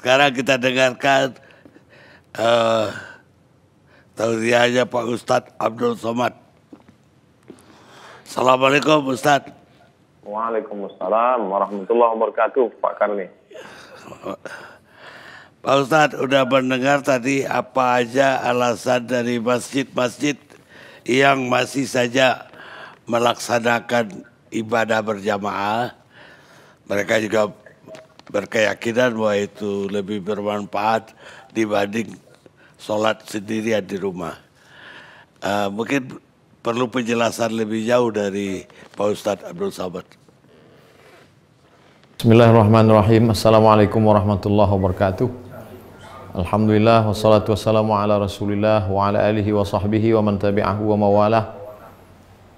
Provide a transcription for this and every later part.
Sekarang kita dengarkan uh, eh, tausiahnya Pak Ustadz Abdul Somad. Assalamualaikum Ustadz. Waalaikumsalam warahmatullahi wabarakatuh Pak Karni. Pak Ustadz, udah mendengar tadi apa aja alasan dari masjid-masjid yang masih saja melaksanakan ibadah berjamaah. Mereka juga berkeyakinan bahwa itu lebih bermanfaat dibanding sholat sendirian di rumah. Uh, mungkin perlu penjelasan lebih jauh dari Pak Ustadz Abdul Sabat. Bismillahirrahmanirrahim. Assalamualaikum warahmatullahi wabarakatuh. Alhamdulillah wassalatu wassalamu ala Rasulillah wa ala alihi wa sahbihi wa man tabi'ahu wa mawalah.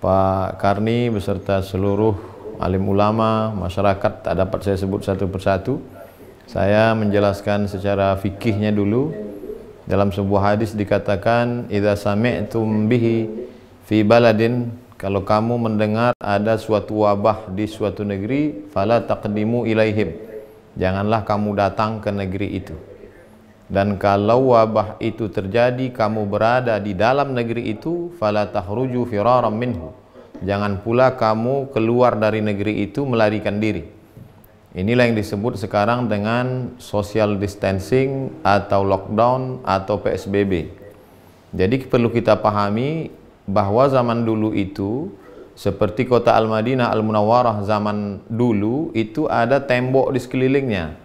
Pak Karni beserta seluruh alim ulama, masyarakat, tak dapat saya sebut satu persatu. Saya menjelaskan secara fikihnya dulu. Dalam sebuah hadis dikatakan, "Idza sami'tum bihi fi baladin" Kalau kamu mendengar ada suatu wabah di suatu negeri, fala taqdimu ilaihim. Janganlah kamu datang ke negeri itu. Dan kalau wabah itu terjadi, kamu berada di dalam negeri itu, fala tahruju firaram minhu Jangan pula kamu keluar dari negeri itu melarikan diri. Inilah yang disebut sekarang dengan social distancing atau lockdown atau PSBB. Jadi perlu kita pahami bahwa zaman dulu itu seperti kota Al-Madinah Al-Munawwarah zaman dulu itu ada tembok di sekelilingnya.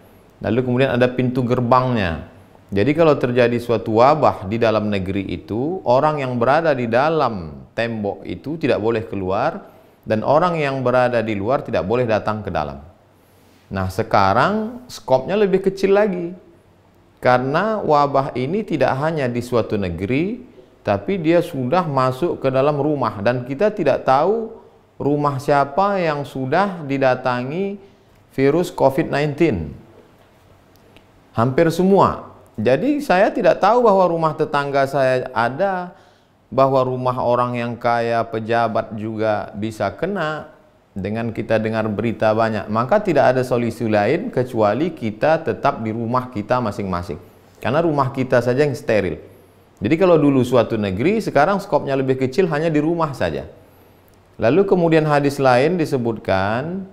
Lalu kemudian ada pintu gerbangnya. Jadi kalau terjadi suatu wabah di dalam negeri itu, orang yang berada di dalam tembok itu tidak boleh keluar dan orang yang berada di luar tidak boleh datang ke dalam. Nah, sekarang skopnya lebih kecil lagi. Karena wabah ini tidak hanya di suatu negeri, tapi dia sudah masuk ke dalam rumah dan kita tidak tahu rumah siapa yang sudah didatangi virus COVID-19. Hampir semua jadi saya tidak tahu bahwa rumah tetangga saya ada, bahwa rumah orang yang kaya, pejabat juga bisa kena dengan kita dengar berita banyak. Maka tidak ada solusi lain kecuali kita tetap di rumah kita masing-masing. Karena rumah kita saja yang steril. Jadi kalau dulu suatu negeri, sekarang skopnya lebih kecil hanya di rumah saja. Lalu kemudian hadis lain disebutkan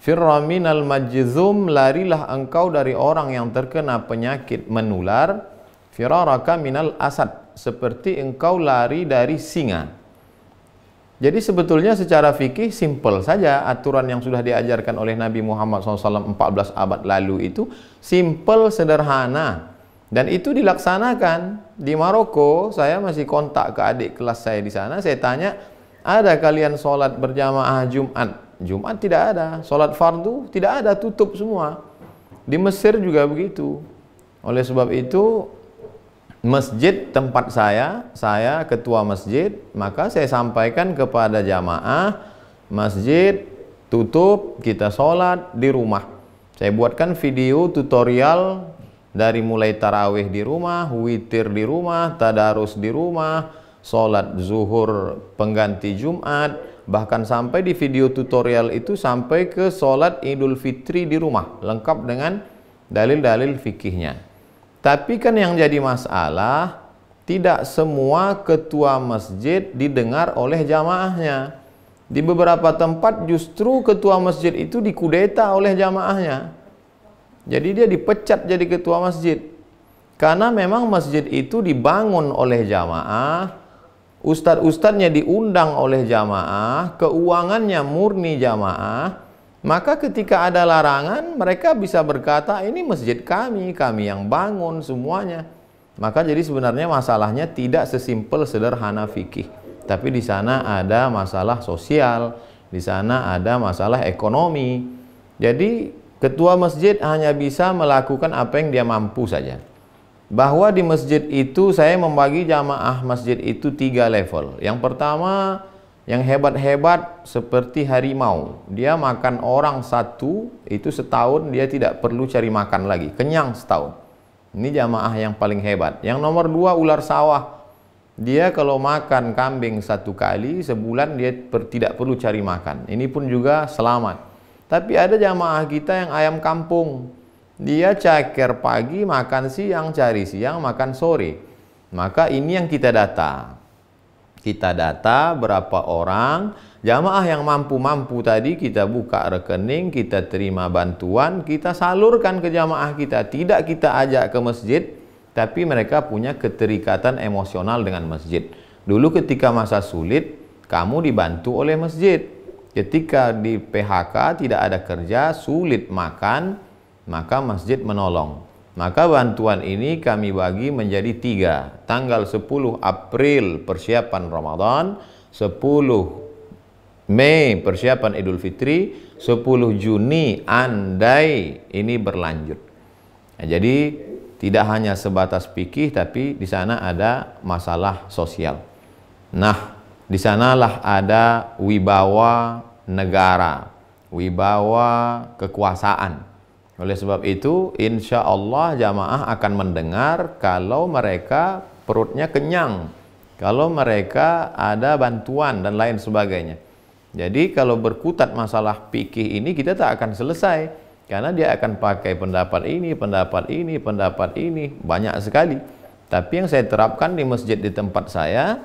Firra minal majzum larilah engkau dari orang yang terkena penyakit menular firaraka minal asad seperti engkau lari dari singa. Jadi sebetulnya secara fikih simple saja aturan yang sudah diajarkan oleh Nabi Muhammad SAW 14 abad lalu itu simple sederhana dan itu dilaksanakan di Maroko saya masih kontak ke adik kelas saya di sana saya tanya ada kalian sholat berjamaah Jumat Jumat tidak ada, sholat fardu tidak ada, tutup semua. Di Mesir juga begitu. Oleh sebab itu, masjid tempat saya, saya ketua masjid, maka saya sampaikan kepada jamaah, masjid tutup, kita sholat di rumah. Saya buatkan video tutorial dari mulai tarawih di rumah, witir di rumah, tadarus di rumah, sholat zuhur pengganti Jumat, bahkan sampai di video tutorial itu sampai ke sholat Idul Fitri di rumah, lengkap dengan dalil-dalil fikihnya. Tapi kan yang jadi masalah, tidak semua ketua masjid didengar oleh jamaahnya. Di beberapa tempat justru ketua masjid itu dikudeta oleh jamaahnya. Jadi dia dipecat jadi ketua masjid. Karena memang masjid itu dibangun oleh jamaah Ustad-ustadnya diundang oleh jamaah, keuangannya murni jamaah, maka ketika ada larangan mereka bisa berkata ini masjid kami, kami yang bangun semuanya. Maka jadi sebenarnya masalahnya tidak sesimpel sederhana fikih. Tapi di sana ada masalah sosial, di sana ada masalah ekonomi. Jadi ketua masjid hanya bisa melakukan apa yang dia mampu saja bahwa di masjid itu saya membagi jamaah masjid itu tiga level. Yang pertama yang hebat-hebat seperti harimau. Dia makan orang satu itu setahun dia tidak perlu cari makan lagi. Kenyang setahun. Ini jamaah yang paling hebat. Yang nomor dua ular sawah. Dia kalau makan kambing satu kali sebulan dia per, tidak perlu cari makan. Ini pun juga selamat. Tapi ada jamaah kita yang ayam kampung dia caker pagi, makan siang, cari siang, makan sore. Maka ini yang kita data. Kita data berapa orang, jamaah yang mampu-mampu tadi kita buka rekening, kita terima bantuan, kita salurkan ke jamaah kita. Tidak kita ajak ke masjid, tapi mereka punya keterikatan emosional dengan masjid. Dulu ketika masa sulit, kamu dibantu oleh masjid. Ketika di PHK tidak ada kerja, sulit makan, maka masjid menolong. Maka bantuan ini kami bagi menjadi tiga. Tanggal 10 April persiapan Ramadan, 10 Mei persiapan Idul Fitri, 10 Juni andai ini berlanjut. Nah, jadi tidak hanya sebatas pikih tapi di sana ada masalah sosial. Nah, di sanalah ada wibawa negara, wibawa kekuasaan oleh sebab itu, insya Allah jamaah akan mendengar kalau mereka perutnya kenyang, kalau mereka ada bantuan dan lain sebagainya. Jadi kalau berkutat masalah pikir ini kita tak akan selesai karena dia akan pakai pendapat ini, pendapat ini, pendapat ini banyak sekali. Tapi yang saya terapkan di masjid di tempat saya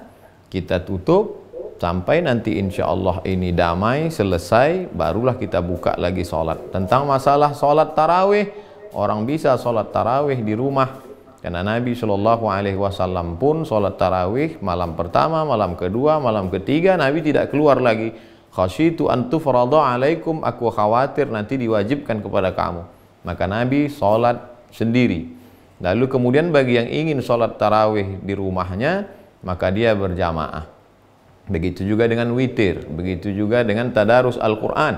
kita tutup sampai nanti insya Allah ini damai selesai barulah kita buka lagi sholat tentang masalah sholat tarawih orang bisa sholat tarawih di rumah karena Nabi Shallallahu Alaihi Wasallam pun sholat tarawih malam pertama malam kedua malam ketiga Nabi tidak keluar lagi khasyitu antu alaikum aku khawatir nanti diwajibkan kepada kamu maka Nabi sholat sendiri lalu kemudian bagi yang ingin sholat tarawih di rumahnya maka dia berjamaah Begitu juga dengan witir, begitu juga dengan tadarus Al-Quran.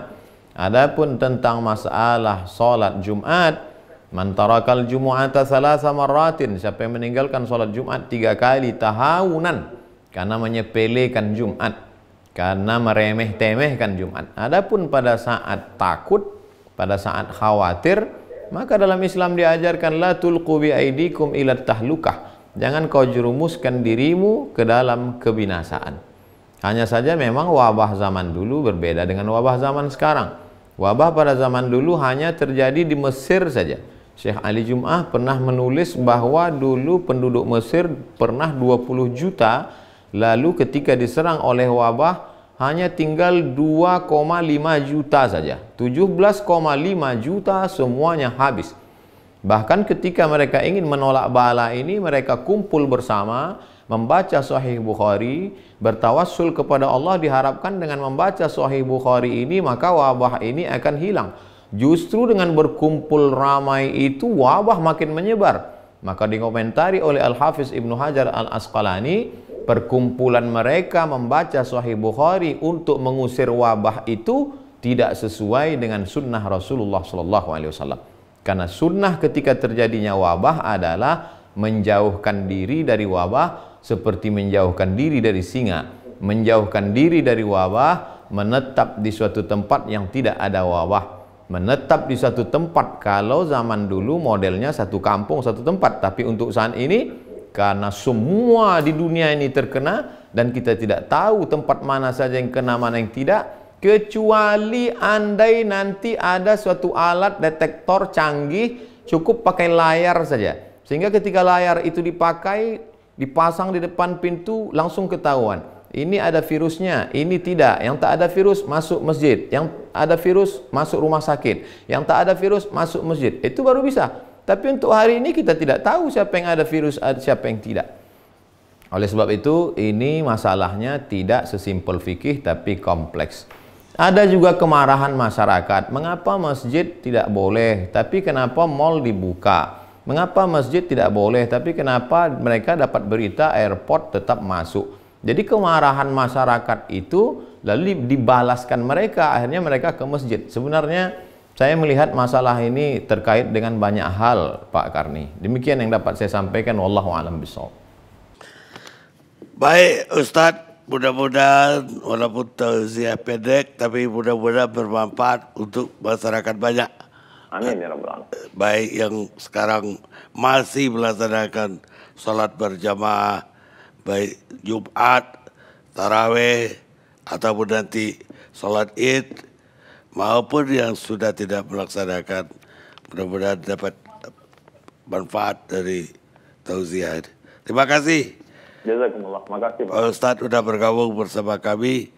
Adapun tentang masalah salat Jumat, man tarakal Jumu'ata sama marratin, siapa yang meninggalkan salat Jumat tiga kali tahawunan karena menyepelekan Jumat, karena meremeh-temehkan Jumat. Adapun pada saat takut, pada saat khawatir, maka dalam Islam diajarkan la tulqu aidikum ila tahlukah. Jangan kau jerumuskan dirimu ke dalam kebinasaan. Hanya saja memang wabah zaman dulu berbeda dengan wabah zaman sekarang. Wabah pada zaman dulu hanya terjadi di Mesir saja. Syekh Ali Jum'ah pernah menulis bahwa dulu penduduk Mesir pernah 20 juta, lalu ketika diserang oleh wabah hanya tinggal 2,5 juta saja. 17,5 juta semuanya habis. Bahkan ketika mereka ingin menolak bala ini, mereka kumpul bersama, membaca Sahih Bukhari, bertawassul kepada Allah diharapkan dengan membaca Sahih Bukhari ini maka wabah ini akan hilang. Justru dengan berkumpul ramai itu wabah makin menyebar. Maka dikomentari oleh Al-Hafiz Ibnu Hajar Al-Asqalani, perkumpulan mereka membaca Sahih Bukhari untuk mengusir wabah itu tidak sesuai dengan sunnah Rasulullah Shallallahu Alaihi Wasallam. Karena sunnah ketika terjadinya wabah adalah menjauhkan diri dari wabah seperti menjauhkan diri dari singa, menjauhkan diri dari wabah, menetap di suatu tempat yang tidak ada wabah, menetap di suatu tempat. Kalau zaman dulu modelnya satu kampung, satu tempat, tapi untuk saat ini karena semua di dunia ini terkena dan kita tidak tahu tempat mana saja yang kena, mana yang tidak, kecuali andai nanti ada suatu alat detektor canggih cukup pakai layar saja sehingga ketika layar itu dipakai dipasang di depan pintu langsung ketahuan. Ini ada virusnya, ini tidak. Yang tak ada virus masuk masjid, yang ada virus masuk rumah sakit, yang tak ada virus masuk masjid. Itu baru bisa. Tapi untuk hari ini kita tidak tahu siapa yang ada virus, siapa yang tidak. Oleh sebab itu, ini masalahnya tidak sesimpel fikih tapi kompleks. Ada juga kemarahan masyarakat. Mengapa masjid tidak boleh, tapi kenapa mal dibuka? Mengapa masjid tidak boleh, tapi kenapa mereka dapat berita airport tetap masuk? Jadi kemarahan masyarakat itu lalu dibalaskan mereka, akhirnya mereka ke masjid. Sebenarnya saya melihat masalah ini terkait dengan banyak hal, Pak Karni. Demikian yang dapat saya sampaikan. Wallahu a'lam Baik, Ustadz. Mudah-mudahan walaupun tausiah pendek, tapi mudah-mudahan bermanfaat untuk masyarakat banyak. Amin ya Rabbul Alamin. Eh, baik yang sekarang masih melaksanakan sholat berjamaah, baik Jumat, Taraweh, ataupun nanti sholat id, maupun yang sudah tidak melaksanakan, mudah-mudahan dapat manfaat dari tauziah. Terima kasih. Jazakumullah. Makasih Pak. Ustadz sudah bergabung bersama kami.